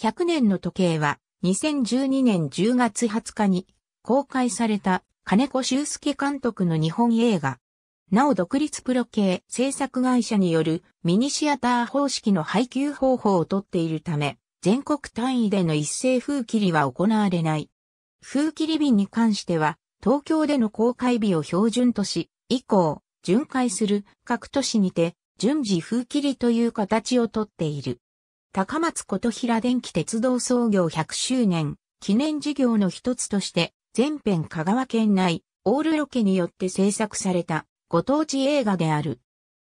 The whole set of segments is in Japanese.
100年の時計は2012年10月20日に公開された金子修介監督の日本映画。なお独立プロ系制作会社によるミニシアター方式の配給方法をとっているため、全国単位での一斉風切りは行われない。風切り日に関しては、東京での公開日を標準とし、以降、巡回する各都市にて、順次風切りという形をとっている。高松琴平電気鉄道創業100周年記念事業の一つとして全編香川県内オールロケによって制作されたご当地映画である。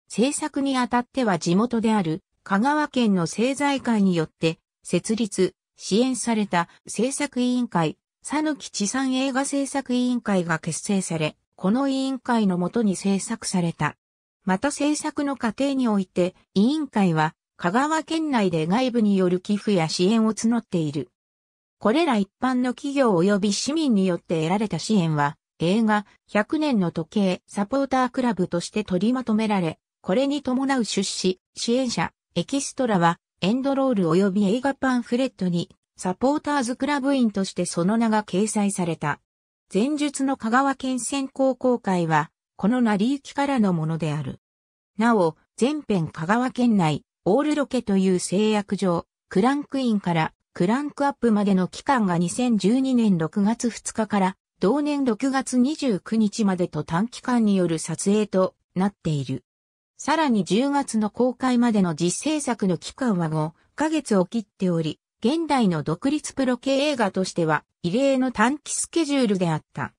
制作にあたっては地元である香川県の政財界によって設立、支援された制作委員会、さぬき地産映画制作委員会が結成され、この委員会のもとに制作された。また制作の過程において、委員会は香川県内で外部による寄付や支援を募っている。これら一般の企業及び市民によって得られた支援は、映画、100年の時計、サポータークラブとして取りまとめられ、これに伴う出資、支援者、エキストラは、エンドロール及び映画パンフレットに、サポーターズクラブ員としてその名が掲載された。前述の香川県選考公開は、この成り行きからのものである。なお、全編香川県内、オールロケという制約上、クランクインからクランクアップまでの期間が2012年6月2日から同年6月29日までと短期間による撮影となっている。さらに10月の公開までの実製作の期間は5ヶ月を切っており、現代の独立プロ系映画としては異例の短期スケジュールであった。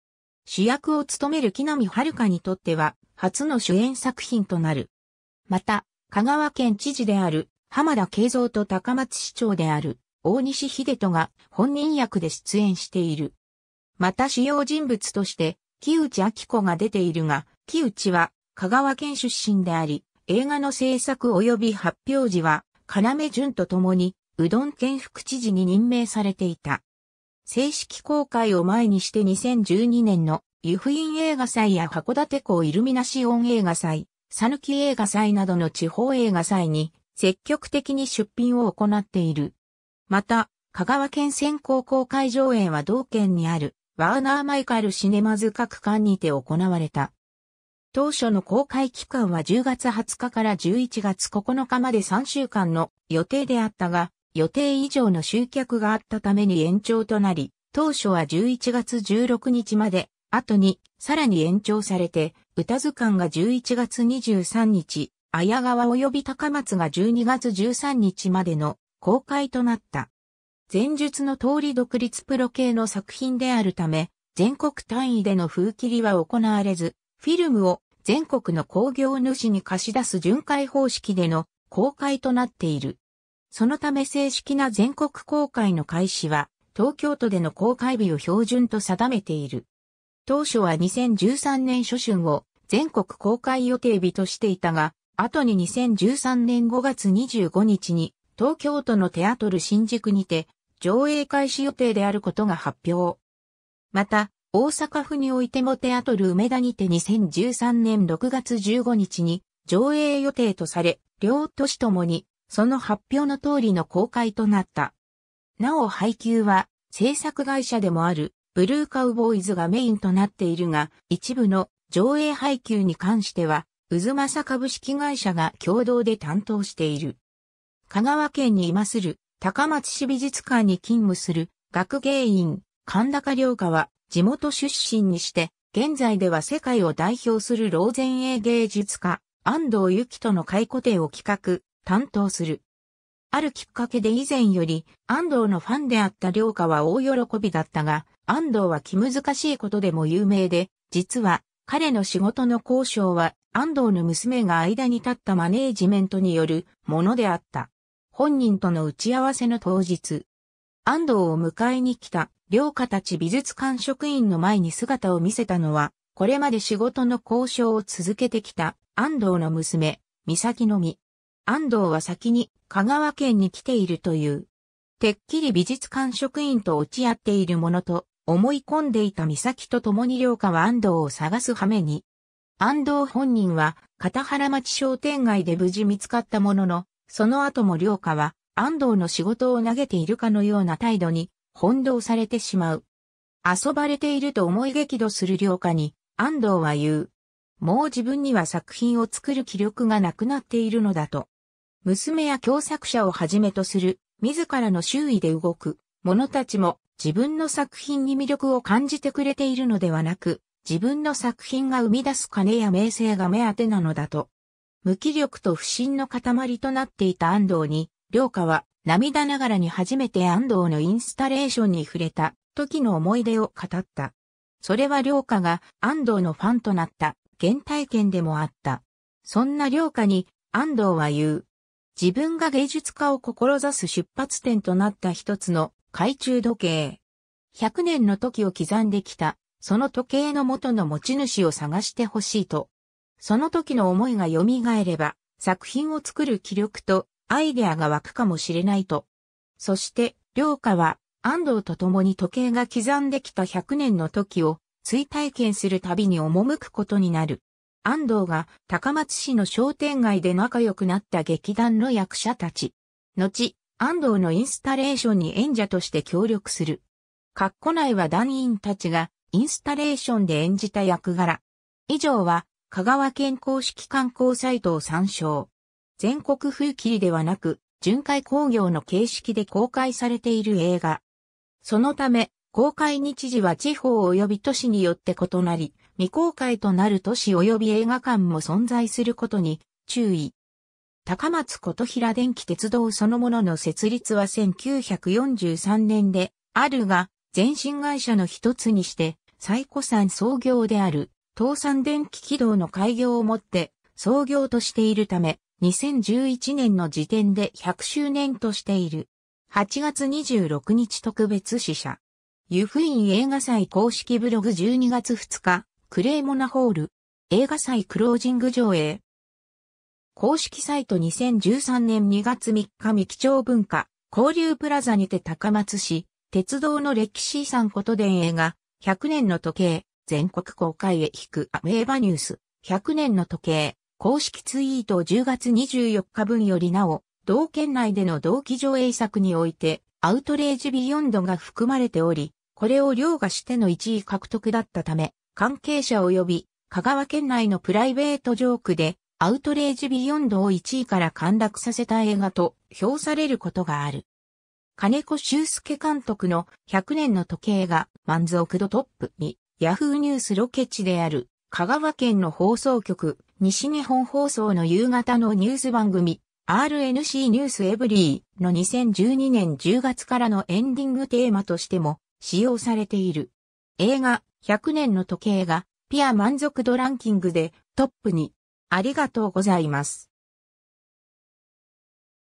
主役を務める木南遥にとっては初の主演作品となる。また、香川県知事である浜田慶三と高松市長である大西秀人が本人役で出演している。また主要人物として木内明子が出ているが、木内は香川県出身であり、映画の制作及び発表時は、要潤と共に、うどん県副知事に任命されていた。正式公開を前にして2012年の湯布院映画祭や函館港イルミナシオン映画祭、讃岐映画祭などの地方映画祭に積極的に出品を行っている。また、香川県先行公開上映は同県にあるワーナー・マイカル・シネマズ各館にて行われた。当初の公開期間は10月20日から11月9日まで3週間の予定であったが、予定以上の集客があったために延長となり、当初は11月16日まで、後にさらに延長されて歌図鑑が11月23日、綾川及び高松が12月13日までの公開となった。前述の通り独立プロ系の作品であるため、全国単位での風切りは行われず、フィルムを全国の工業主に貸し出す巡回方式での公開となっている。そのため正式な全国公開の開始は、東京都での公開日を標準と定めている。当初は2013年初春を全国公開予定日としていたが、後に2013年5月25日に東京都のテアトル新宿にて上映開始予定であることが発表。また、大阪府においてもテアトル梅田にて2013年6月15日に上映予定とされ、両都市ともにその発表の通りの公開となった。なお配給は制作会社でもあるブルーカウボーイズがメインとなっているが、一部の上映配給に関しては、渦政株式会社が共同で担当している。香川県にいまする高松市美術館に勤務する学芸員神高良香は地元出身にして、現在では世界を代表する老前衛芸術家、安藤由紀との回顧展を企画、担当する。あるきっかけで以前より安藤のファンであった良家は大喜びだったが、安藤は気難しいことでも有名で、実は彼の仕事の交渉は安藤の娘が間に立ったマネージメントによるものであった。本人との打ち合わせの当日、安藤を迎えに来た両家たち美術館職員の前に姿を見せたのは、これまで仕事の交渉を続けてきた安藤の娘、美咲のみ。安藤は先に香川県に来ているという。てっきり美術館職員と落ち合っているものと思い込んでいた美咲と共に涼香は安藤を探す羽目に。安藤本人は片原町商店街で無事見つかったものの、その後も涼香は安藤の仕事を投げているかのような態度に翻弄されてしまう。遊ばれていると思い激怒する涼香に安藤は言う。もう自分には作品を作る気力がなくなっているのだと。娘や共作者をはじめとする自らの周囲で動く者たちも自分の作品に魅力を感じてくれているのではなく、自分の作品が生み出す金や名声が目当てなのだと。無気力と不信の塊となっていた安藤に、良家は涙ながらに初めて安藤のインスタレーションに触れた時の思い出を語った。それは良家が安藤のファンとなった原体験でもあった。そんな良家に安藤は言う。自分が芸術家を志す出発点となった一つの懐中時計。100年の時を刻んできた、その時計の元の持ち主を探してほしいと。その時の思いが蘇れば、作品を作る気力とアイデアが湧くかもしれないと。そして、良家は、安藤と共に時計が刻んできた100年の時を追体験する旅に赴くことになる。安藤が高松市の商店街で仲良くなった劇団の役者たち。後、安藤のインスタレーションに演者として協力する。括弧内は団員たちがインスタレーションで演じた役柄。以上は香川県公式観光サイトを参照。全国風切りではなく、巡回工業の形式で公開されている映画。そのため、公開日時は地方及び都市によって異なり、未公開となる都市及び映画館も存在することに注意。高松琴平電気鉄道そのものの設立は1943年であるが、前身会社の一つにして、最古産創業である、東山電気軌道の開業をもって創業としているため、2011年の時点で100周年としている。8月26日特別支社。湯布院映画祭公式ブログ12月2日、クレーモナホール。映画祭クロージング上映。公式サイト2013年2月3日三木町文化交流プラザにて高松市鉄道の歴史遺産こと伝映画100年の時計全国公開へ引くアメーバニュース100年の時計公式ツイート10月24日分よりなお同県内での同期上映作においてアウトレージビヨンドが含まれておりこれを凌駕しての1位獲得だったため関係者及び香川県内のプライベートジョークでアウトレージビヨンドを1位から陥落させた映画と評されることがある。金子修介監督の100年の時計が満足度トップにヤフーニュースロケ地である香川県の放送局西日本放送の夕方のニュース番組 RNC ニュースエブリーの2012年10月からのエンディングテーマとしても使用されている。映画100年の時計がピア満足度ランキングでトップにありがとうございます。